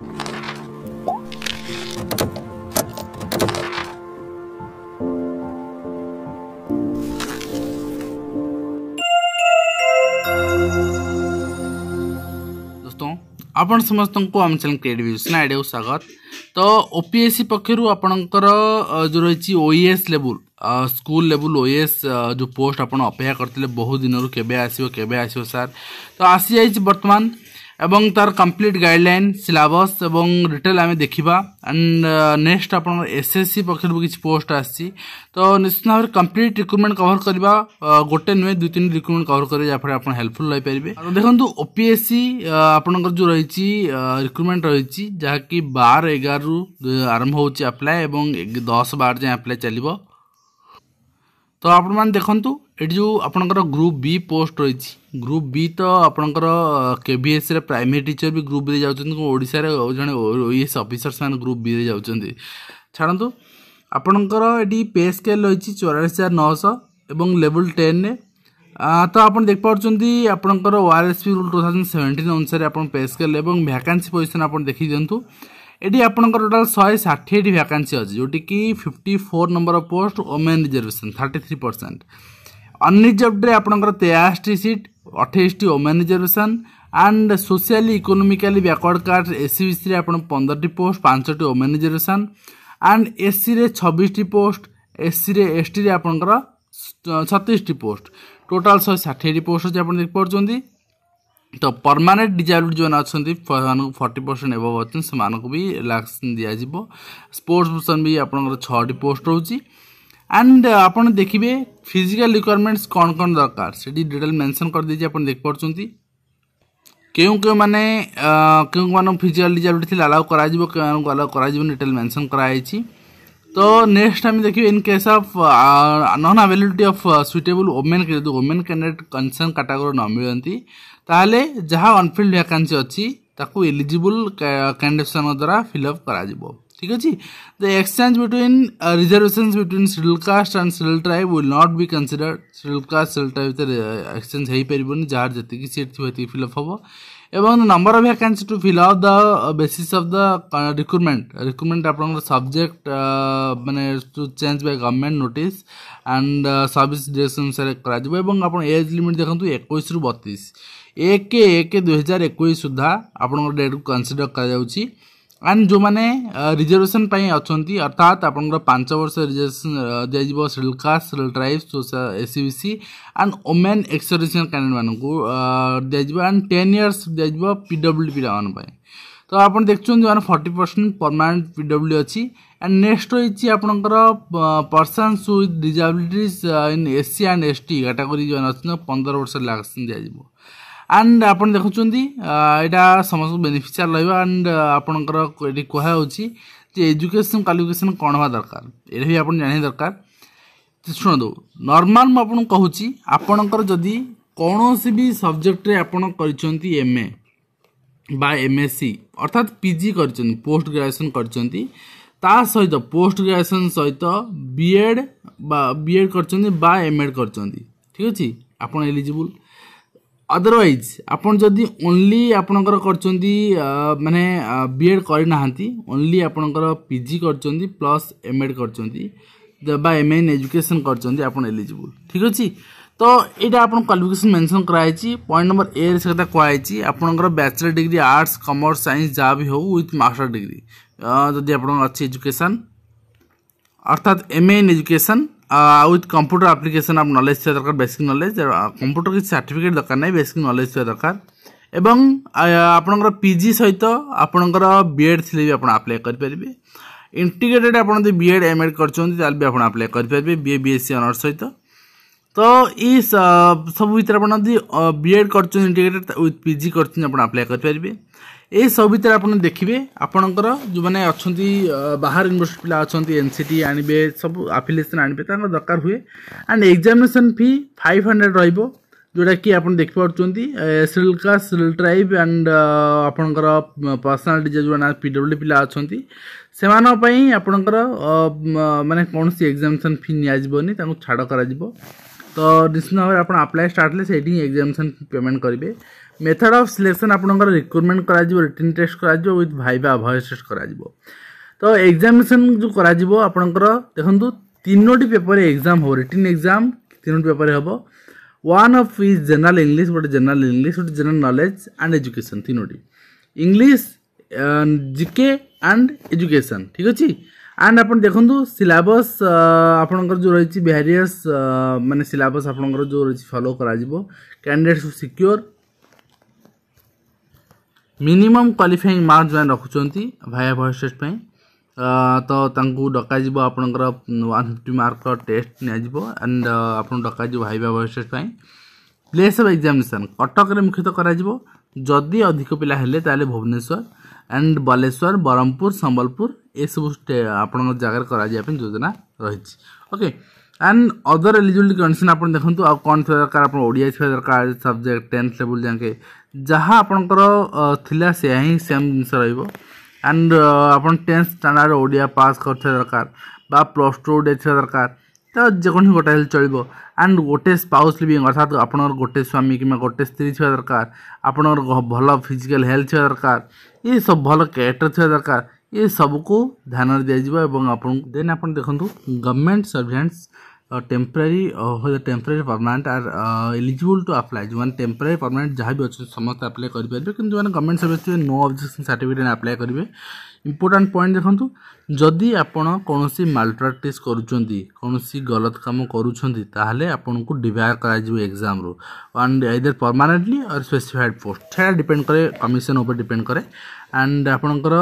आप समस्त को आम चैनल क्रिएट व्यूसन आईडिया स्वागत तो ओपीएससी पक्षर आपणकर जो रही OS level school level OS जो पोस्ट अपेक्षा करते बहुत दिन के आसो तो आसी जाइए बर्तमान এবং তার কমপ্লিট গাইডলাইন সিলাবস এবং ডিটেল আমি দেখিবা আন্ড নেক্সট আপনার এসএসসি পক্ষর কিছু পোস্ট আসছি তো নিশ্চিত ভাবে কমপ্লিট রিক্রুটমেন্ট কভর করা গোটে নুহে দুই তিন রিক্রুটমেন্ট কভর করে যাফলে আপনার হেল্পফুল হয়ে দেখুন ওপিএসসি আপনার যে রয়েছে রিক্রুটমেন্ট রয়েছে যা কি বার এগার আরম্ভ হচ্ছে আপ্লায় এবং দশ বার যায় আপ্লায় চলব তো আপনার দেখুন এটি যে আপনার গ্রুপ বি পোস্ট রয়েছে ଗ୍ରୁପ୍ ବି ତ ଆପଣଙ୍କର କେଭିଏସ୍ରେ ପ୍ରାଇମେରୀ ଟିଚର୍ ବି ଗ୍ରୁପ୍ ବିରେ ଯାଉଛନ୍ତି ଓଡ଼ିଶାରେ ଜଣେ ଓଏସ୍ ଅଫିସର ସେମାନେ ଗ୍ରୁପ୍ ବିରେ ଯାଉଛନ୍ତି ଛାଡ଼ନ୍ତୁ ଆପଣଙ୍କର ଏଠି ପେ ସ୍କେଲ୍ ରହିଛି ଚଉରାଳିଶ ହଜାର ନଅଶହ ଏବଂ ଲେବୁଲ୍ ଟେନ୍ରେ ତ ଆପଣ ଦେଖିପାରୁଛନ୍ତି ଆପଣଙ୍କର ORSP rule two thousand seventeen ଅନୁସାରେ ଆପଣ ପେ ସ୍କେଲ୍ ଏବଂ ଭ୍ୟାକାନ୍ସି ପୋଜିସନ୍ ଆପଣ ଦେଖିଦିଅନ୍ତୁ ଏଠି ଆପଣଙ୍କର ଟୋଟାଲ୍ ଶହେ ଷାଠିଏଟି ଭ୍ୟାକାନ୍ସି ଅଛି ଯେଉଁଠିକି fifty four number of post women reservation thirty three percent ଅନରିଜର୍ଭଡ଼ରେ ଆପଣଙ୍କର ତେୟାଅଶୀ ସିଟ୍ ଅଠେଇଶଟି women reservation and socially economically backward card SC ବିସିରେ ଆପଣ ପନ୍ଦରଟି ପୋଷ୍ଟ ପାଞ୍ଚଟି ଓମେନ୍ ରିଜର୍ଭେସନ୍ ଆଣ୍ଡ ଏସ୍ସିରେ ଛବିଶଟି ପୋଷ୍ଟ ଏସ୍ସିରେ ଏସ୍ଟିରେ ଆପଣଙ୍କର ଛତିଶଟି ପୋଷ୍ଟ ଟୋଟାଲ୍ ଶହେ ଷାଠିଏଟି ପୋଷ୍ଟ ଅଛି ଆପଣ ଦେଖିପାରୁଛନ୍ତି ତ ପରମାନେଣ୍ଟ ଡିଜାବିଲିଟି ଯେଉଁମାନେ ଅଛନ୍ତି ସେମାନଙ୍କୁ ଫର୍ଟି ପରସେଣ୍ଟ ଏଭବ୍ ଅଛନ୍ତି ସେମାନଙ୍କୁ ବି ରିଲାକ୍ସେସନ୍ ଦିଆଯିବ ସ୍ପୋର୍ଟସ୍ ପର୍ସନ୍ ବି ଆପଣଙ୍କର ଛଅଟି ପୋଷ୍ଟ ରହୁଛି অ্যান্ড আপনার দেখবে ফিজিক্যাল রিকোয়ারমেন্টস কণ কণ দরকার সেটি ডিটেল মেনশন করেদি আপনার দেখিপারছেন কেউ কেউ মানে কেউ মানুষ ফিজিক্যাল ডিজাবিলিটি আলাউ করা কেউ মানুষ আলাউ করা ডিটেল মেনশন করা হয়েছে তো নেক্সট আমি দেখি in case of non availability of suitable women जो वोमेन कैंडिडेट कनसर्न कैटेगरी न मिलती ताहले जहाँ अनफिल्ड वैकेंसी अच्छी ताकू एलिजिबल कैंडिडेट्स द्वारा फिलअप कराଯିବ ঠিক আছে the exchange between reservations between scheduled caste and scheduled tribe will not be consider scheduled caste scheduled tribe ଭିତରେ ଏକ୍ସଚେଞ୍ଜ ହେଇପାରିବନି ଯାହାର ଯେତିକି ସିଟ୍ ଥିବ ସେତିକି ଫିଲ୍ଅପ୍ ହେବ ଏବଂ number of vacancy to fill up the basis of the recruitment recruitment ଆପଣଙ୍କର subject ମାନେ to change by government notice and service direction ଅନୁସାରେ କରାଯିବ ଏବଂ ଆପଣ ଏଜ୍ ଲିମିଟ୍ ଦେଖନ୍ତୁ ଏକୋଇଶରୁ ବତିଶ ଏକ ଏକ ଦୁଇହଜାର ଏକୋଇଶ ସୁଦ୍ଧା ଆପଣଙ୍କ ଡେଟ୍କୁ କନସିଡର୍ କରାଯାଉଛି ଆଣ୍ଡ ଯେଉଁମାନେ ରିଜର୍ଭେସନ୍ ପାଇଁ ଅଛନ୍ତି ଅର୍ଥାତ୍ ଆପଣଙ୍କର ପାଞ୍ଚ ବର୍ଷ ରିଜର୍ଭେସନ୍ ଦିଆଯିବ scheduled caste scheduled S C B C and women ex servicemen କ୍ୟାଣ୍ଡିଡେଟ୍ମାନଙ୍କୁ ଦିଆଯିବ ଆଣ୍ଡ ଟେନ୍ ଇୟର୍ସ ଦିଆଯିବ ପି ଡବ୍ଲ୍ୟୁ ପିଲାମାନଙ୍କ ପାଇଁ ତ ଆପଣ ଦେଖୁଛନ୍ତି ଯେଉଁମାନେ forty percent permanent P W ଅଛି ଆଣ୍ଡ ନେକ୍ସଟ ରହିଛି ଆପଣଙ୍କର persons with disabilities in S C and S T category ଯେଉଁମାନେ ଅଛନ୍ତି ପନ୍ଦର ବର୍ଷ ଲାକ୍ସନ୍ ଦିଆଯିବ ଆଣ୍ଡ ଆପଣ ଦେଖୁଛନ୍ତି ଏଇଟା ସମସ୍ତଙ୍କୁ ବେନିଫିସିଆର୍ ରହିବ ଆଣ୍ଡ ଆପଣଙ୍କର ଏଠି କୁହାହେଉଛି ଯେ ଏଜୁକେସନ୍ କ୍ୱାଲିଫିକେସନ୍ କ'ଣ ହେବା ଦରକାର ଏଇଟା ବି ଆପଣ ଜାଣିବା ଦରକାର ଶୁଣନ୍ତୁ ନର୍ମାଲ୍ ମୁଁ ଆପଣଙ୍କୁ କହୁଛି ଆପଣଙ୍କର ଯଦି କୌଣସି ବି ସବଜେକ୍ଟରେ ଆପଣ କରିଛନ୍ତି ଏମ୍ ଏ ବା ଏମ୍ ଏସ୍ ସି ଅର୍ଥାତ୍ ପି ଜି କରିଛନ୍ତି ପୋଷ୍ଟ ଗ୍ରାଜୁଏସନ୍ କରିଛନ୍ତି ତା ସହିତ ପୋଷ୍ଟ ଗ୍ରାଜୁଏସନ୍ ସହିତ ବିଏଡ଼୍ ବା ବିଏଡ଼୍ କରିଛନ୍ତି ବା ଏମ୍ ଏଡ଼୍ କରିଛନ୍ତି ଠିକ୍ ଅଛି ଆପଣ ଏଲିଜିବୁଲ୍ ଅଦରୱାଇଜ୍ ଆପଣ ଯଦି ଓନ୍ଲି ଆପଣଙ୍କର କରିଛନ୍ତି ମାନେ ବି ଏଡ଼୍ କରିନାହାନ୍ତି ଓନ୍ଲି ଆପଣଙ୍କର ପି ଜି କରିଛନ୍ତି ପ୍ଲସ୍ ଏମ୍ ଏଡ଼୍ କରିଛନ୍ତି ବା ଏମ୍ ଏନ୍ ଏଜୁକେସନ୍ କରିଛନ୍ତି ଆପଣ ଏଲିଜିବୁଲ୍ ଠିକ୍ ଅଛି ତ ଏଇଟା ଆପଣ କ୍ୱାଲିଫିକେସନ୍ ମେନ୍ସନ୍ କରାହେଇଛି ପଏଣ୍ଟ ନମ୍ବର ଏରେ ସେ କଥା କୁହାହେଇଛି ଆପଣଙ୍କର bachelor degree arts commerce science ଯାହା ବି ହେଉ ୱିଥ୍ ମାଷ୍ଟର୍ ଡିଗ୍ରୀ ଯଦି ଆପଣଙ୍କର ଅଛି ଏଜୁକେସନ୍ ଅର୍ଥାତ୍ M in education with computer application আপ নলেজ থাকা দরকার বেসিক নলেজ কম্পিউটার কিছু সার্টিফিকেট দরকার নাই বেসিক নলেজ থাকা দরকার এবং আপনার পিজি সহ আপনার বিএড থাকলে বি আপনার আপ্লাই করিপারে ইন্টিগ্রেটেড আপনার যদি বিএড এম এড করছেন তাহলে বি আপনার আপ্লাই করিপারে বিএ বিএসসি অনার্স সহ তো ই সব ভিতরে আপনার যদি বিএড করছেন ইন্টিগ্রেটেড উইথ পিজি করছেন আপনার আপ্লাই করিপারে ଏସବୁ ଭିତରେ ଆପଣ ଦେଖିବେ ଆପଣଙ୍କର ଯେଉଁମାନେ ଅଛନ୍ତି ବାହାର ୟୁନିଭର୍ସିଟି ପିଲା ଅଛନ୍ତି ଏନ୍ ସି ଟି ଆଣିବେ ସବୁ ଆଫିଲିଏସନ୍ ଆଣିବେ ତାଙ୍କର ଦରକାର ହୁଏ and examination fee five hundred ରହିବ ଯେଉଁଟାକି ଆପଣ ଦେଖିପାରୁଛନ୍ତି ଶ୍ରୀଲଙ୍କା ଶ୍ରୀଲ ଟ୍ରାଇବ୍ ଆଣ୍ଡ ଆପଣଙ୍କର ପର୍ସନାଲ୍ ଡିଜେ ଯେଉଁମାନେ ପି ଡବ୍ଲ୍ୟୁ ପିଲା ଅଛନ୍ତି ସେମାନଙ୍କ ପାଇଁ ଆପଣଙ୍କର ମାନେ କୌଣସି ଏକ୍ଜାମିନେସନ୍ ଫି ନିଆଯିବନି ତାଙ୍କୁ ଛାଡ଼ କରାଯିବ ତ ନିଶ୍ଚିତ ଭାବରେ ଆପଣ ଆପ୍ଲାଏ ଷ୍ଟାର୍ଟ ହେଲେ ସେଇଠି ହିଁ ଏକ୍ଜାମିନେସନ୍ ପେମେଣ୍ଟ କରିବେ মেথড অফ সিলেকশন আপনার রিক্রুটমেন্ট করা রিটিন টেস্ট করা উইথ ভাইবা ভয়েস টেস্ট করা তো এক্সামিনেসন যে করা আপনার দেখুন তিনোটি পেপরে এক্সাম হব রিটিন এক্সাম তিনোটি পেপরে হব one of is general English গোটে জেনারেল ইংলিশ গোটে জেনারেল নলেজ আন্ড এজুকেশন তিনোটি ইংলিশ জিকে আন্ড এজুকেশন ঠিক আছে ଆଣ୍ଡ ଆପଣ ଦେଖନ୍ତୁ ସିଲାବସ୍ ଆପଣଙ୍କର ଯେଉଁ ରହିଛି ଭ୍ୟାରିୟସ୍ ମାନେ ସିଲାବସ୍ ଆପଣଙ୍କର ଯେଉଁ ରହିଛି ଫଲୋ କରାଯିବ candidates secure minimum qualifying mark ଯେଉଁମାନେ ରଖୁଛନ୍ତି ଭାୟା ଭଏସ୍ ଟେଷ୍ଟ ପାଇଁ ତ ତାଙ୍କୁ ଡକାଯିବ ଆପଣଙ୍କର ୱାନ୍ ଫିଫ୍ଟି ମାର୍କର ଟେଷ୍ଟ ନିଆଯିବ ଆଣ୍ଡ ଆପଣଙ୍କୁ ଡକାଯିବ ଭାଇବା ଭଏସ୍ ଟେଷ୍ଟ ପାଇଁ ପ୍ଲେସ୍ ଅଫ୍ ଏକ୍ଜାମିନେସନ୍ କଟକରେ ମୁଖ୍ୟତଃ କରାଯିବ ଯଦି ଅଧିକ ପିଲା ହେଲେ ତାହେଲେ ଭୁବନେଶ୍ୱର ଆଣ୍ଡ ବାଲେଶ୍ୱର ବ୍ରହ୍ମପୁର ସମ୍ବଲପୁର ଏସବୁ ଆପଣଙ୍କ ଜାଗାରେ କରାଯିବା ପାଇଁ ଯୋଜନା ରହିଛି okay and other eligibility condition ଆପଣ ଦେଖନ୍ତୁ ଆଉ କ'ଣ ଥିବା ଦରକାର ଆପଣ ଓଡ଼ିଆ ଥିବା ଦରକାର ସବଜେକ୍ଟ ଟେନ୍ଥ ଲେବୁଲ୍ ଯାକେ ଯାହା ଆପଣଙ୍କର ଥିଲା ସେୟା ହିଁ ସେମ୍ ଜିନିଷ ରହିବ ଆଣ୍ଡ ଆପଣ ଟେନ୍ଥ ଷ୍ଟାଣ୍ଡାର୍ଡ଼ ଓଡ଼ିଆ ପାସ୍ କରିଥିବା ଦରକାର ବା ପ୍ଲସ୍ ଟୁ ଓଡ଼ିଆ ଥିବା ଦରକାର ତ ଯେକୌଣସି ଗୋଟେ ହେଲେ ଚଳିବ ଆଣ୍ଡ ଗୋଟେ ସ୍ପାଉସ୍ ଲିଭିଂ ଅର୍ଥାତ୍ ଆପଣଙ୍କର ଗୋଟେ ସ୍ୱାମୀ କିମ୍ବା ଗୋଟେ ସ୍ତ୍ରୀ ଥିବା ଦରକାର ଆପଣଙ୍କର ଭଲ ଫିଜିକାଲ୍ ହେଲ୍ଥ ଥିବା ଦରକାର ଏସବୁ ଭଲ କ୍ୟାରେକ୍ଟର ଥିବା ଦରକାର ଏସବୁକୁ ଧ୍ୟାନରେ ଦିଆଯିବ ଏବଂ ଆପଣଙ୍କୁ ଦେନ୍ ଆପଣ ଦେଖନ୍ତୁ government servants temporary temporary permanent are eligible to apply ଯେଉଁମାନେ ଟେମ୍ପରାରୀ ପରମାନେଣ୍ଟ ଯାହା ବି ଅଛନ୍ତି ସମସ୍ତେ ଆପ୍ଲାଏ କରିପାରିବେ କିନ୍ତୁ ଯେଉଁମାନେ ଗଭର୍ଣ୍ଣମେଣ୍ଟ ସର୍ଭିସ୍ ଥିବେ ନୋ ଅବଜେକ୍ସନ୍ ସାର୍ଟିଫିକେଟ୍ ଆପ୍ଲାଏ କରିବେ ইম্পୋର୍ଟାଣ୍ଟ ପଏଣ୍ଟ ଦେଖନ୍ତୁ ଯଦି ଆପଣ କୌଣସି ମାଲପ୍ରାକ୍ଟିସ୍ କରୁଛନ୍ତି କୌଣସି ଗଲତ କାମ କରୁଛନ୍ତି ତାହେଲେ ଆପଣଙ୍କୁ ଡିଭାୟର କରାଯିବ ଏକ୍ଜାମ୍ରୁ and either permanently or specified post ସେଇଟା ଡିପେଣ୍ଡ କରେ କମିଶନ ଉପରେ ଡିପେଣ୍ଡ କରେ ଆଣ୍ଡ ଆପଣଙ୍କର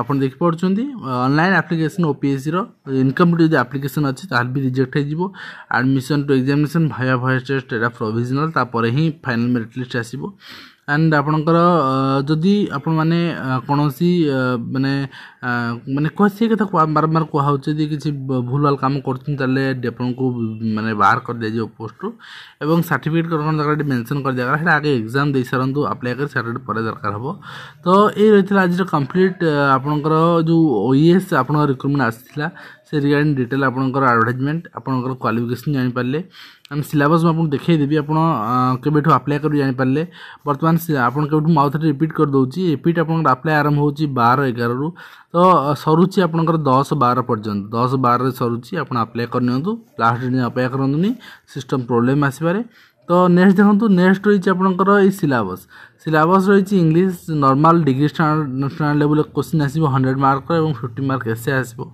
ଆପଣ ଦେଖିପାରୁଛନ୍ତି ଅନଲାଇନ୍ ଆପ୍ଲିକେସନ୍ ଓପିଏସ୍ସିର ଇନକମ୍ ଯଦି ଆପ୍ଲିକେସନ୍ ଅଛି ତାହେଲେ ବି ରିଜେକ୍ଟ ହେଇଯିବ admission to examination viva voce test ଏଇଟା ପ୍ରୋଭିଜନାଲ୍ ତାପରେ ହିଁ ଫାଇନାଲ୍ ମେରିଟ୍ ଲିଷ୍ଟ ଆସିବ ଆଣ୍ଡ ଆପଣଙ୍କର ଯଦି ଆପଣମାନେ କୌଣସି ମାନେ ମାନେ ସେ କଥା ବାରମ୍ବାର କୁହାହେଉଛି ଯଦି କିଛି ଭୁଲ ଭାଲ କାମ କରୁଛନ୍ତି ତାହେଲେ ଆପଣଙ୍କୁ ମାନେ ବାହାର କରିଦିଆଯିବ ପୋଷ୍ଟରୁ ଏବଂ ସାର୍ଟିଫିକେଟ୍ କ'ଣ ଦରକାର ଏଠି ମେନସନ୍ କରିଦିଆଗଲା ସେଇଟା ଆଗେ ଏକ୍ଜାମ୍ ଦେଇସାରନ୍ତୁ ଆପ୍ଲାଏ କରି ସାର୍ଟିଫିକେଟ୍ ପରେ ଦରକାର ହେବ ତ ଏଇ ରହିଥିଲା ଆଜିର କମ୍ପ୍ଲିଟ୍ ଆପଣଙ୍କର ଯେଉଁ ଓ ଏସ୍ ଆପଣଙ୍କ ରିକ୍ରୁଟମେଣ୍ଟ ଆସିଥିଲା ସେ ରିଗାର୍ଡ଼ିଂ ଡିଟେଲ୍ ଆପଣଙ୍କର ଆଡ଼ଭର୍ଟାଇଜମେଣ୍ଟ ଆପଣଙ୍କର କ୍ୱାଲିଫିକେସନ୍ ଜାଣିପାରିଲେ ଆମେ ସିଲାବସ୍ ମୁଁ ଆପଣଙ୍କୁ ଦେଖାଇଦେବି ଆପଣ କେବେଠୁ ଆପ୍ଲାଏ କରିବେ ଜାଣିପାରିଲେ ବର୍ତ୍ତମାନ ଆପଣ କେବେଠୁ ମୁଁ ଆଉଥରେ ରିପିଟ୍ କରିଦେଉଛି ରିପିଟ୍ ଆପଣଙ୍କର ଆପ୍ଲାଏ ଆରମ୍ଭ ହେଉଛି ବାର ଏଗାରରୁ ତ ସରୁଛି ଆପଣଙ୍କର ଦଶ ବାର ପର୍ଯ୍ୟନ୍ତ ଦଶ ବାରରେ ସରୁଛି ଆପଣ ଆପ୍ଲାଏ କରିନିଅନ୍ତୁ ଲାଷ୍ଟ ଡେଟ୍ ଆପ୍ଲାଏ କରନ୍ତୁନି ସିଷ୍ଟମ୍ ପ୍ରୋବ୍ଲେମ୍ ଆସିପାରେ ତ ନେକ୍ସଟ ଦେଖନ୍ତୁ ନେକ୍ସଟ ରହିଛି ଆପଣଙ୍କର ଏଇ ସିଲାବସ୍ সিলাবস রয়েছে ইংলিশ নর্মাল ডিগ্রি স্ট্যান্ডার্ড লেভেলের কোশ্চিন আসবে হন্ড্রেড মার্কর এবং ফিফটি মার্ক এসে আসবে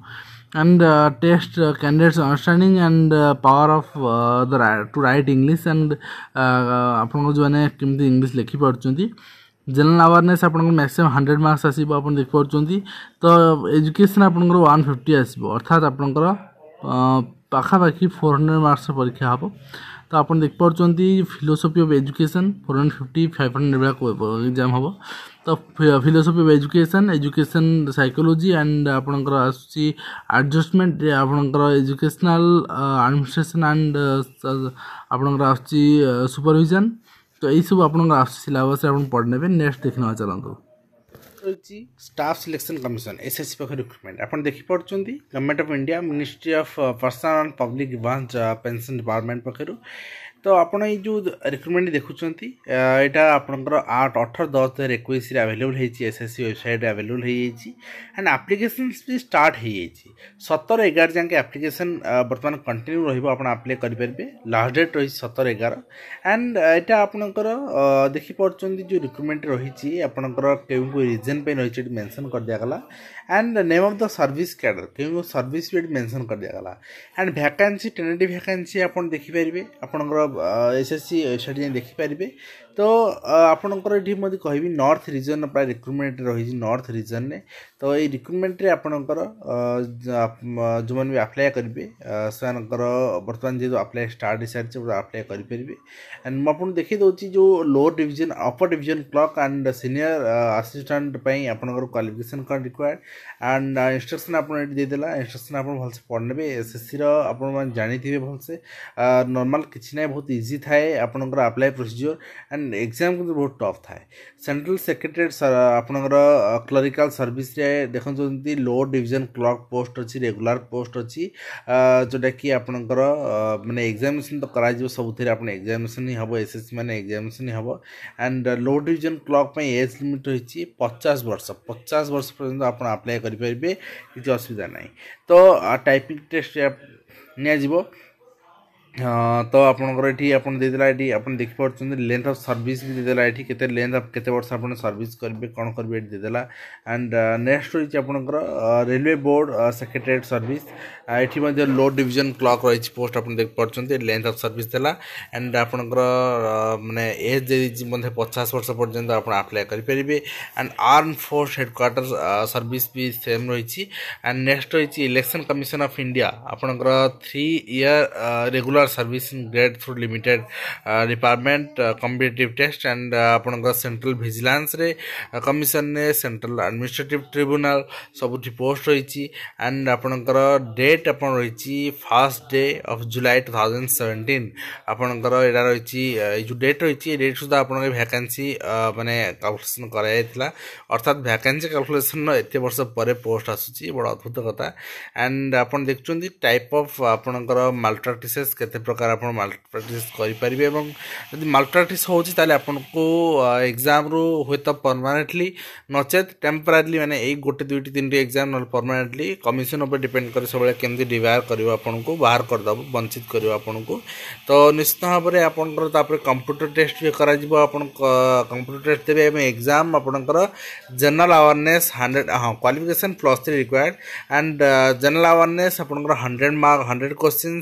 and uh, test uh, candidates understanding and uh, power of uh, the to write english and ଆପଣଙ୍କ ଯେଉଁମାନେ କେମିତି ଇଂଲିଶ ଲେଖିପାରୁଛନ୍ତି ଜେନେରାଲ ଆୱାରନେସ୍ ଆପଣଙ୍କର ମ୍ୟାକ୍ସିମମ୍ ହଣ୍ଡ୍ରେଡ଼ ମାର୍କସ୍ ଆସିବ ଆପଣ ଦେଖିପାରୁଛନ୍ତି ତ ଏଜୁକେସନ୍ ଆପଣଙ୍କର ୱାନ୍ ଫିଫ୍ଟି ଆସିବ ଅର୍ଥାତ୍ ଆପଣଙ୍କର ପାଖାପାଖି ଫୋର୍ ହଣ୍ଡ୍ରେଡ଼ ମାର୍କସ୍ର ପରୀକ୍ଷା ହେବ ତ ଆପଣ ଦେଖିପାରୁଛନ୍ତି philosophy of education four hundred fifty five hundred ଭଳିଆ ଏକ୍ଜାମ୍ ହେବ ତ philosophy of education education psychology and ଆପଣଙ୍କର ଆସୁଛି ଆଡ଼ଜଷ୍ଟମେଣ୍ଟ ଆପଣଙ୍କର ଏଜୁକେସନାଲ୍ ଆଡ଼ମିନିଷ୍ଟ୍ରେସନ୍ ଆଣ୍ଡ ଆପଣଙ୍କର ଆସୁଛି ସୁପରଭିଜନ୍ ତ ଏଇସବୁ ଆପଣଙ୍କର ଆସୁଛି ସିଲାବସ୍ରେ ଆପଣ ପଢ଼ିନେବେ ନେକ୍ସଟ ଦେଖିନେବା ଚାଲନ୍ତୁ ରହିଛି ଷ୍ଟାଫ୍ ସିଲେକ୍ସନ୍ କମିଶନ୍ ଏସ୍ଏସ୍ସି ପାଖରେ ରିକ୍ରୁଟମେଣ୍ଟ ଆପଣ ଦେଖିପାରୁଛନ୍ତି government of India ministry of personnel and public grievance pension department ପାଖରୁ ତ ଆପଣ ଏଇ ଯେଉଁ ରିକ୍ରୁଟମେଣ୍ଟ ଦେଖୁଛନ୍ତି ଏଇଟା ଆପଣଙ୍କର ଆଠ ଅଠର ଦଶ ଦୁଇ ହଜାର ଏକୋଇଶରେ ଆଭେଲେବୁଲ୍ ହେଇଛି ଏସ୍ ଏସ୍ ସି ୱେବସାଇଟ୍ରେ ଆଭେଲେବୁଲ୍ ହେଇଯାଇଛି ଆଣ୍ଡ ଆପ୍ଲିକେସନ୍ ବି ଷ୍ଟାର୍ଟ ହେଇଯାଇଛି ସତର ଏଗାର ଯାଏଁ ଆପ୍ଲିକେସନ୍ ବର୍ତ୍ତମାନ କଣ୍ଟିନ୍ୟୁ ରହିବ ଆପଣ ଆପ୍ଲାଏ କରିପାରିବେ ଲାଷ୍ଟ ଡେଟ୍ ରହିଛି ସତର ଏଗାର ଆଣ୍ଡ ଏଇଟା ଆପଣଙ୍କର ଦେଖିପାରୁଛନ୍ତି ଯେଉଁ ରିକ୍ରୁଟମେଣ୍ଟ ରହିଛି ଆପଣଙ୍କର କେଉଁ କେଉଁ ରିଜନ୍ ପାଇଁ ରହିଛି ଏଠି ମେନ୍ସନ୍ କରିଦିଆଗଲା and name of the service cadre क्योंकि सर्विस भी ये मेनसन कर दिगला एंड भैकान्सी टेनेटिव भैकान्सी आप देखिपर आपंकर एस एस सी वेबसाइट जाए देखिपारे ତ ଆପଣଙ୍କର ଏଠି ମୁଁ ଯଦି କହିବି ନର୍ଥ ରିଜନ୍ର ପ୍ରାୟ ରିକ୍ରୁଟମେଣ୍ଟ ରହିଛି ନର୍ଥ ରିଜନ୍ରେ ତ ଏଇ ରିକ୍ରୁଟମେଣ୍ଟରେ ଆପଣଙ୍କର ଯେଉଁମାନେ ବି ଆପ୍ଲାଏ କରିବେ ସେମାନଙ୍କର ବର୍ତ୍ତମାନ ଯେହେତୁ ଆପ୍ଲାଏ ଷ୍ଟାର୍ଟ ହେଇସାରିଛି ଆପ୍ଲାଏ କରିପାରିବେ ଆଣ୍ଡ ମୁଁ ଆପଣଙ୍କୁ ଦେଖେଇ ଦେଉଛି ଯେଉଁ lower division upper division clerk and senior assistant ପାଇଁ ଆପଣଙ୍କର କ୍ୱାଲିଫିକେସନ୍ କ'ଣ ରିକ୍ୱାର୍ଡ଼ ଆଣ୍ଡ ଇନଷ୍ଟ୍ରକ୍ସନ୍ ଆପଣ ଏଠି ଦେଇଦେଲା ଇନଷ୍ଟ୍ରକ୍ସନ୍ ଆପଣ ଭଲସେ ପଢ଼ିନେବେ ଏସ୍ଏସ୍ସିର ଆପଣମାନେ ଜାଣିଥିବେ ଭଲସେ ନର୍ମାଲ୍ କିଛି ନାହିଁ ବହୁତ ଇଜି ଥାଏ ଆପଣଙ୍କର apply procedure and and exam କିନ୍ତୁ ବହୁତ ଟଫ୍ ଥାଏ ସେଣ୍ଟ୍ରାଲ ସେକ୍ରେଟେରୀ ଆପଣଙ୍କର କ୍ଲରିକାଲ ସର୍ଭିସରେ ଦେଖନ୍ତୁ ଯେମିତି ଲୋ ଡିଭିଜନ୍ କ୍ଲର୍କ ପୋଷ୍ଟ ଅଛି ରେଗୁଲାର ପୋଷ୍ଟ ଅଛି ଯେଉଁଟାକି ଆପଣଙ୍କର ମାନେ ଏକ୍ଜାମିନେସନ୍ ତ କରାଯିବ ସବୁଥିରେ ଆପଣ ଏକ୍ଜାମିନେସନ୍ ହିଁ ହେବ ଏସ୍ ଏସ୍ ସି ମାନେ ଏକ୍ଜାମିନେସନ୍ ହିଁ ହେବ ଆଣ୍ଡ ଲୋ ଡିଭିଜନ୍ କ୍ଲର୍କ ପାଇଁ ଏଜ୍ ଲିମିଟ୍ ରହିଛି ପଚାଶ ବର୍ଷ ପଚାଶ ବର୍ଷ ପର୍ଯ୍ୟନ୍ତ ଆପଣ ଆପ୍ଲାଏ କରିପାରିବେ କିଛି ଅସୁବିଧା ନାହିଁ ତ ଟାଇପିଂ ଟେଷ୍ଟ ନିଆଯିବ ତ ଆପଣଙ୍କର ଏଠି ଆପଣ ଦେଇଦେଲା ଏଠି ଆପଣ ଦେଖିପାରୁଛନ୍ତି ଲେନ୍ଥ ଅଫ୍ ସର୍ଭିସ୍ ବି ଦେଇଦେଲା ଏଠି କେତେ ଲେନ୍ଥ ଅଫ୍ କେତେ ବର୍ଷ ଆପଣ ସର୍ଭିସ୍ କରିବେ କ'ଣ କରିବେ ଏଠି ଦେଇଦେଲା ଆଣ୍ଡ ନେକ୍ସଟ ରହିଛି ଆପଣଙ୍କର ରେଲୱେ ବୋର୍ଡ଼ ସେକ୍ରେଟେରିଏଟ୍ ସର୍ଭିସ୍ ଏଠି ମଧ୍ୟ ଲୋ ଡିଭିଜନ୍ କ୍ଲକ୍ ରହିଛି ପୋଷ୍ଟ ଆପଣ ଦେଖିପାରୁଛନ୍ତି ଲେନ୍ଥ ଅଫ୍ ସର୍ଭିସ୍ ଦେଲା ଆଣ୍ଡ ଆପଣଙ୍କର ମାନେ ଏଜ୍ ଦେଇଦେଇଛି ମଧ୍ୟ ପଚାଶ ବର୍ଷ ପର୍ଯ୍ୟନ୍ତ ଆପଣ ଆପ୍ଲାଏ କରିପାରିବେ and armed force headquarter service ବି ସେମ୍ ରହିଛି ଆଣ୍ଡ ନେକ୍ସଟ ରହିଛି ଇଲେକ୍ସନ୍ କମିଶନ୍ ଅଫ୍ ଇଣ୍ଡିଆ ଆପଣଙ୍କର three year regular regular servicing grade through limited department competitive test and ଆପଣଙ୍କ ସେଣ୍ଟ୍ରାଲ ଭିଜିଲାନ୍ସରେ କମିଶନରେ ସେଣ୍ଟ୍ରାଲ ଆଡ଼ମିନିଷ୍ଟ୍ରେଟିଭ୍ ଟ୍ରିବ୍ୟୁନାଲ୍ ସବୁଠି ପୋଷ୍ଟ ରହିଛି ଆଣ୍ଡ ଆପଣଙ୍କର ଡେଟ୍ ଆପଣ ରହିଛି first day of July two thousand seventeen ଆପଣଙ୍କର ଏଇଟା ରହିଛି ଏଇ ଯେଉଁ ଡେଟ୍ ରହିଛି ଏ ଡେଟ୍ ସୁଦ୍ଧା ଆପଣଙ୍କ ଭ୍ୟାକାନ୍ସି ମାନେ କାଲକୁଲେସନ୍ କରାଯାଇଥିଲା ଅର୍ଥାତ୍ ଭ୍ୟାକାନ୍ସି କାଲକୁଲେସନ୍ର ଏତେ ବର୍ଷ ପରେ ପୋଷ୍ଟ ଆସୁଛି ବଡ଼ ଅଦ୍ଭୁତ କଥା ଆଣ୍ଡ ଆପଣ ଦେଖୁଛନ୍ତି ଟାଇପ୍ ଅଫ୍ ଆପଣଙ୍କର ମାଲଟ୍ରାକ୍ଟିସେସ୍ କେତେ তে প্রকার আপন মাল্টিপল চয়েস কৰি পৰিব আৰু মাল্টিপল চয়েস হ'হি তালে আপোনক এক্সাম ৰো হ'ইত পर्मেনেন্টলি নচেত টেম্পৰাৰিলি মানে এই গটি দুইটি তিনিৰ এক্সাম নল পर्मেনেন্টলি কমিচন ওপৰ ডিপেন্ড কৰি সবেলে কেনেদি ডিৱাৰ কৰিব আপোনক বাহৰ কৰ দব বঞ্চিত কৰিব আপোনক ত নিস্তাহৰ আপোনক তাৰ পাৰ কম্পিউটার টেস্টও কৰা দিব আপোনক কম্পিউটাৰ টেব মে এক্সাম আপোনকৰ جنرل আৱাৰনেস 100 হ'Qualification +3 ৰিকোয়ার্ড এণ্ড جنرل আৱাৰনেস আপোনকৰ 100 mark 100 question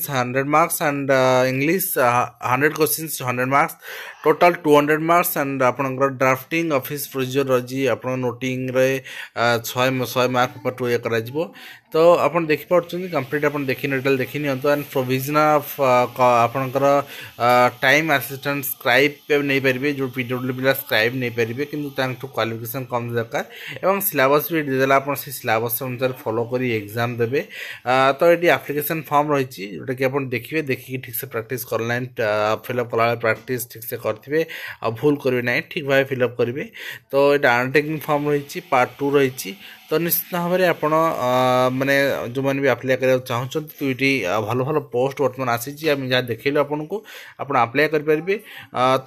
100 mark and English 100 questions 100 marks total 200 marks and ଆପଣଙ୍କର drafting office phraseology ଆପଣ noting ରେ 100 100 mark paper 2 ଏ କରାଯିବ ତ ଆପଣ ଦେଖିପାରୁଛନ୍ତି କମ୍ପ୍ଲିଟ୍ ଆପଣ ଦେଖିନିଟାଲ ଦେଖିନିଅନ୍ତୁ ଆଣ୍ଡ ପ୍ରୋଭିଜନ ଅଫ୍ ଆପଣଙ୍କର ଟାଇମ୍ ଆସିଷ୍ଟାଣ୍ଟ ସ୍କ୍ରାଇବ୍ ନେଇପାରିବେ ଯେଉଁ ପି ଡବ୍ଲ୍ୟୁ ପିଲା ସ୍କ୍ରାଇବ୍ ନେଇପାରିବେ କିନ୍ତୁ ତାଙ୍କଠୁ କ୍ୱାଲିଫିକେସନ୍ କମ୍ ଦରକାର ଏବଂ ସିଲାବସ୍ ବି ଦେଇଦେଲା ଆପଣ ସେ ସିଲାବସ୍ ଅନୁସାରେ ଫଲୋ କରି ଏକ୍ଜାମ୍ ଦେବେ ତ ଏଠି ଆପ୍ଲିକେସନ୍ ଫର୍ମ ରହିଛି ଯେଉଁଟାକି ଆପଣ ଦେଖିବେ ଦେଖି ଲେଖିକି ଠିକ୍ସେ ପ୍ରାକ୍ଟିସ୍ ଅନଲାଇନ୍ ଫିଲ୍ଅପ୍ କଲାବେଳେ ପ୍ରାକ୍ଟିସ୍ ଠିକ୍ସେ କରିଥିବେ ଆଉ ଭୁଲ କରିବେ ନାହିଁ ଠିକ୍ ଭାବେ ଫିଲ୍ଅପ୍ କରିବେ ତ ଏଇଟା ଆଣ୍ଡରଟେକିଂ ଫର୍ମ ରହିଛି ପାର୍ଟ ଟୁ ରହିଛି ତ ନିଶ୍ଚିତ ଭାବରେ ଆପଣ ମାନେ ଯେଉଁମାନେ ବି ଆପ୍ଲାଏ କରିବାକୁ ଚାହୁଁଛନ୍ତି ତ ଏଇଠି ଭଲ ଭଲ ପୋଷ୍ଟ ବର୍ତ୍ତମାନ ଆସିଛି ଆମେ ଯାହା ଦେଖେଇଲୁ ଆପଣଙ୍କୁ ଆପଣ ଆପ୍ଲାଏ କରିପାରିବେ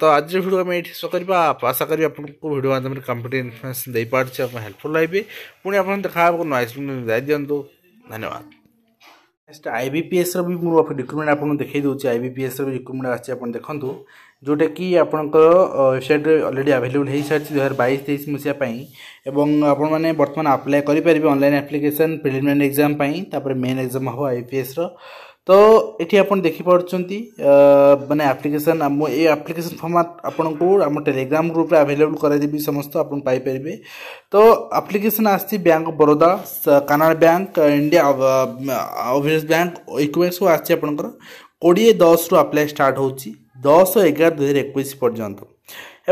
ତ ଆଜିର ଭିଡ଼ିଓ ଆମେ ଏଇଠି ଶେଷ କରିବା ଆଶା କରିବି ଆପଣଙ୍କୁ ଭିଡ଼ିଓ ମାଧ୍ୟମରେ କମ୍ପ୍ୟୁଟର ଇନଫର୍ମେସନ୍ ଦେଇପାରୁଛି ଆପଣ ହେଲ୍ପଫୁଲ୍ ରହିବେ ପୁଣି ଆପଣ ଦେଖା ହେବାକୁ ନଏସ୍ ଦିଅନ୍ତୁ ଧନ୍ୟବାଦ ନେକ୍ସଟ ଆଇବିପିଏସ୍ର ବି ମୁଁ ରିକ୍ରୁଟମେଣ୍ଟ ଆପଣଙ୍କୁ ଦେଖାଇ ଦେଉଛି ଆଇବିପିଏସ୍ର ବି ରିକ୍ରୁଟମେଣ୍ଟ ଆସିଛି ଆପଣ ଦେଖନ୍ତୁ ଯେଉଁଟାକି ଆପଣଙ୍କର ୱେବସାଇଟ୍ରେ ଅଲରେଡ଼ି ଆଭେଲେବୁଲ୍ ହୋଇସାରିଛି ଦୁଇହଜାର ବାଇଶ ତେଇଶ ମସିହା ପାଇଁ ଏବଂ ଆପଣମାନେ ବର୍ତ୍ତମାନ ଆପ୍ଲାଏ କରିପାରିବେ ଅନଲାଇନ୍ ଆପ୍ଲିକେସନ୍ ପ୍ରିଲିମିନାରୀ ଏକ୍ଜାମ୍ ପାଇଁ ତାପରେ ମେନ୍ ଏକ୍ଜାମ୍ ହେବ ଆଇପିଏସ୍ର ତ ଏଠି ଆପଣ ଦେଖିପାରୁଛନ୍ତି ମାନେ ଆପ୍ଲିକେସନ୍ ଆମ ଏ ଆପ୍ଲିକେସନ୍ ଫର୍ମାଟ୍ ଆପଣଙ୍କୁ ଆମ ଟେଲିଗ୍ରାମ୍ ଗ୍ରୁପ୍ରେ ଆଭେଲେବୁଲ୍ କରାଇଦେବି ସମସ୍ତ ଆପଣ ପାଇପାରିବେ ତ ଆପ୍ଲିକେସନ୍ ଆସିଛି bank of Baroda Canara bank India overseas bank ଇକ୍ୱେସ୍ ସବୁ ଆସିଛି ଆପଣଙ୍କର କୋଡ଼ିଏ ଦଶରୁ ଆପ୍ଲାଏ ଷ୍ଟାର୍ଟ ହେଉଛି ଦଶ ଏଗାର ଦୁଇହଜାର ଏକୋଇଶ ପର୍ଯ୍ୟନ୍ତ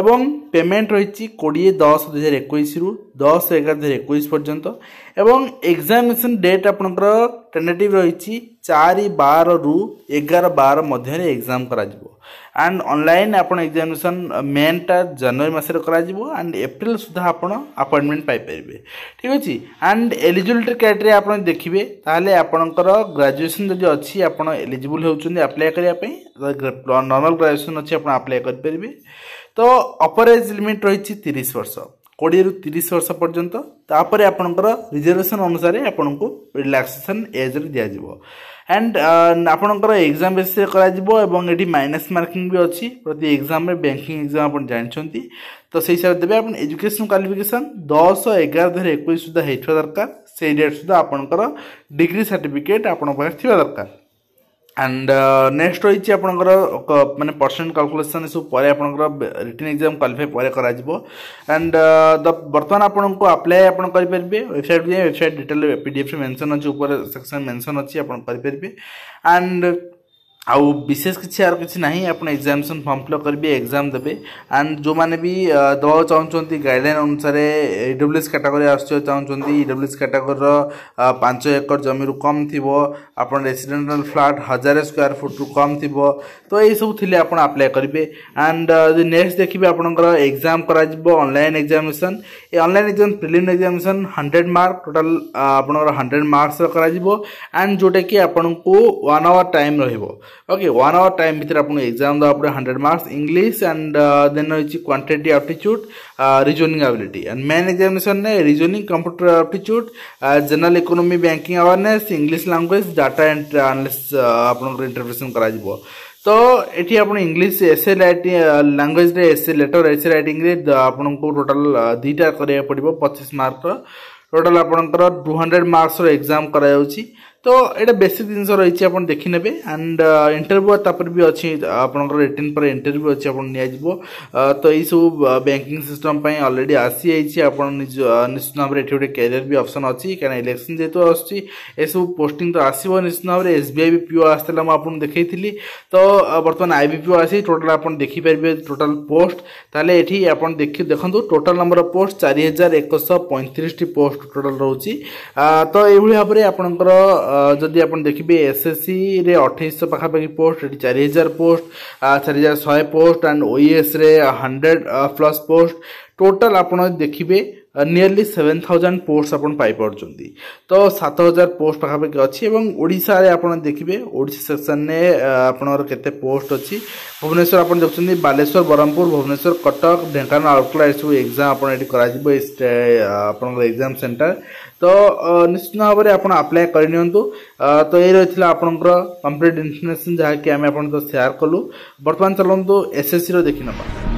এবং পেমেন্ট রয়েছে কোড়িয়ে দশ দুই হাজার একুশ রু দশ এগার দুই হাজার একুশ পর্যন্ত এবং এক্সামিনেসন ডেট আপনার টেন্ডেটিভ রয়েছে চারি বার রু এগার বার মধ্যে এক্সাম করা অ্যান্ড অনলাইন আপনার এক্সামিনেসন মেনটা জানুয়ারি মাসের করা অ্যান্ড এপ্রিল সুদ্ধা আপনার আপয়েন্টমেন্ট পাইপারে ঠিক আছে অ্যান্ড এলিজিবিলিটি ক্রাইটেরিয়া আপনার দেখবে তাহলে আপনার গ্রাজুয়েসন যদি অছি আপনার এলিজিবল হচ্ছেন আপ্লাই করা নর্মাল গ্রাজুয়েসন অছি আপনার আপ্লাই করে তো অপর এজ লিমিট রয়েছে তিরিশ বর্ষ কোড়িয়ে তিরিশ বর্ষ পর্যন্ত তাপরে আপনার রিজর্ভেসন অনুসারে আপনার রিলাক্সেসন এজ্রে দিয়াযিব অ্যান্ড আপনার এক্সাম বেসিসে করা এবং এটি মাইনাস মার্কিং বি অছি প্রতি এক্সামে ব্যাঙ্কিং এক্সাম আপনার জাঁচান তো সেই হিসাবে দেবে আপনার এজুকেশন ক্বালিফিকেসন দশ এগার দুই হাজার একুশ সুদ্ধা হয়েছে দরকার সেই ডেট সুদ্ধা আপনার ডিগ্রি সার্টিফিকেট আপনার পাখে থাকা দরকার ଆଣ୍ଡ ନେକ୍ସଟ ରହିଛି ଆପଣଙ୍କର ମାନେ ପରସେଣ୍ଟ କାଲକୁଲେସନ୍ ଏସବୁ ପରେ ଆପଣଙ୍କର ରିଟର୍ନ ଏକ୍ଜାମ୍ କ୍ୱାଲିଫାଏ ପରେ କରାଯିବ ଆଣ୍ଡ ବର୍ତ୍ତମାନ ଆପଣଙ୍କୁ ଆପ୍ଲାଏ ଆପଣ କରିପାରିବେ ୱେବସାଇଟ୍ ଯାଇ ୱେବସାଇଟ୍ ଡିଟେଲ୍ ପିଡ଼ିଏଫ୍ରେ ମେନ୍ସନ୍ ଅଛି ଉପରେ ସେକ୍ସନ୍ ମେନ୍ସନ୍ ଅଛି ଆପଣ କରିପାରିବେ ଆଣ୍ଡ ଆଉ ବିଶେଷ କିଛି ଆର କିଛି ନାହିଁ ଆପଣ ଏକ୍ଜାମିନେସନ୍ ଫର୍ମ ଫିଲ୍ଅପ୍ କରିବେ ଏକ୍ଜାମ୍ ଦେବେ ଆଣ୍ଡ ଯେଉଁମାନେ ବି ଦେବାକୁ ଚାହୁଁଛନ୍ତି ଗାଇଡ଼ଲାଇନ୍ ଅନୁସାରେ ଇଡବ୍ଲ୍ୟୁଏସ୍ କାଟାଗୋରୀ ଆସିବାକୁ ଚାହୁଁଛନ୍ତି ଇଡବ୍ଲ୍ୟୁଏସ୍ କାଟାଗୋରୀର ପାଞ୍ଚ ଏକର ଜମିରୁ କମ୍ ଥିବ ଆପଣ ରେସିଡେଣ୍ଟାଲ୍ ଫ୍ଲାଟ୍ ହଜାରେ ସ୍କୋୟାର ଫୁଟ୍ରୁ କମ୍ ଥିବ ତ ଏଇସବୁ ଥିଲେ ଆପଣ ଆପ୍ଲାଏ କରିବେ ଆଣ୍ଡ ଯଦି ନେକ୍ସଟ ଦେଖିବେ ଆପଣଙ୍କର ଏକ୍ଜାମ୍ କରାଯିବ ଅନଲାଇନ୍ ଏକ୍ଜାମିନେସନ୍ ଏ online exam prelim examination hundred mark total ଆପଣଙ୍କର ହଣ୍ଡ୍ରେଡ଼ ମାର୍କସର କରାଯିବ ଆଣ୍ଡ ଯେଉଁଟାକି ଆପଣଙ୍କୁ ୱାନ୍ ଆୱାର୍ ଟାଇମ୍ ରହିବ okay one hour time bhitare apan exam da apure 100 marks english and uh, then hoichi quantitative aptitude uh, reasoning ability and main examination ne reasoning computer aptitude uh, general economy banking awareness english language data and analysis apanor interpretation kara jibo তো এটি আপনার English essay writing ল্যাঙ্গুয়েজরে এসে letter এসে রাইটিংরে আপনার total দুইটা করা পড়ব পঁচিশ মার্কর টোটাল আপনার টু হন্ড্রেড মার্কসর এক্সাম করা যাচ্ছে ତ ଏଇଟା ବେଶୀ ଜିନିଷ ରହିଛି ଆପଣ ଦେଖିନେବେ ଆଣ୍ଡ ଇଣ୍ଟରଭ୍ୟୁ ତାପରେ ବି ଅଛି ଆପଣଙ୍କର ରିଟର୍ନ ପରେ ଇଣ୍ଟରଭ୍ୟୁ ଅଛି ଆପଣ ନିଆଯିବ ତ ଏଇସବୁ ବ୍ୟାଙ୍କିଂ ସିଷ୍ଟମ୍ ପାଇଁ ଅଲରେଡ଼ି ଆସିଯାଇଛି ଆପଣ ନିଜ ନିଶ୍ଚିତ ଭାବରେ ଏଠି ଗୋଟେ କ୍ୟାରିୟର ବି ଅପସନ୍ ଅଛି କାରଣ ଇଲେକ୍ସନ୍ ଯେହେତୁ ଆସୁଛି ଏସବୁ ପୋଷ୍ଟିଂ ତ ଆସିବ ନିଶ୍ଚିତ ଭାବରେ S B I B P O ଆସିଥିଲା ମୁଁ ଆପଣଙ୍କୁ ଦେଖେଇଥିଲି ତ ବର୍ତ୍ତମାନ ଆଇ ବି ପି ଓ ଆସି ଟୋଟାଲ୍ ଆପଣ ଦେଖିପାରିବେ ଟୋଟାଲ୍ ପୋଷ୍ଟ ତାହେଲେ ଏଠି ଆପଣ ଦେଖି ଦେଖନ୍ତୁ ଟୋଟାଲ୍ ଆମର ପୋଷ୍ଟ ଚାରି ହଜାର ଏକଶହ ପଇଁତିରିଶଟି ପୋଷ୍ଟ ଟୋଟାଲ୍ ରହୁଛି ତ ଏଇଭଳି ଭାବରେ ଆପଣଙ୍କର ଯଦି ଆପଣ ଦେଖିବେ ଏସ୍ଏସ୍ସିରେ ଅଠେଇଶହ ପାଖାପାଖି ପୋଷ୍ଟ ଏଠି ଚାରି ହଜାର ପୋଷ୍ଟ ଚାରି ହଜାର ଶହେ ପୋଷ୍ଟ ଆଣ୍ଡ ଓଇଏସ୍ରେ ହଣ୍ଡ୍ରେଡ଼ ପ୍ଲସ୍ ପୋଷ୍ଟ ଟୋଟାଲ୍ ଆପଣ ଦେଖିବେ ନିୟରଲି ସେଭେନ୍ ଥାଉଜେଣ୍ଡ ପୋଷ୍ଟ ଆପଣ ପାଇପାରୁଛନ୍ତି ତ ସାତ ହଜାର ପୋଷ୍ଟ ପାଖାପାଖି ଅଛି ଏବଂ ଓଡ଼ିଶାରେ ଆପଣ ଦେଖିବେ ଓଡ଼ିଶା ସେକ୍ସନ୍ରେ ଆପଣଙ୍କର କେତେ ପୋଷ୍ଟ ଅଛି ଭୁବନେଶ୍ୱର ଆପଣ ଦେଖୁଛନ୍ତି ବାଲେଶ୍ୱର ବ୍ରହ୍ମପୁର ଭୁବନେଶ୍ୱର କଟକ ଢେଙ୍କାନାଳ ଆଉଟଲା ଏସବୁ ଏକ୍ଜାମ୍ ଆପଣ ଏଠି କରାଯିବ ଆପଣଙ୍କର ଏକ୍ଜାମ୍ ସେଣ୍ଟର ତ ନିଶ୍ଚିତ ଭାବରେ ଆପଣ ଆପ୍ଲାଏ କରିନିଅନ୍ତୁ ତ ଏଇ ରହିଥିଲା ଆପଣଙ୍କର କମ୍ପ୍ଲିଟ୍ ଇନଫର୍ମେସନ୍ ଯାହାକି ଆମେ ଆପଣଙ୍କ ସେୟାର କଲୁ ବର୍ତ୍ତମାନ ଚାଲନ୍ତୁ ଏସ୍ଏସ୍ସିର ଦେଖିନେବା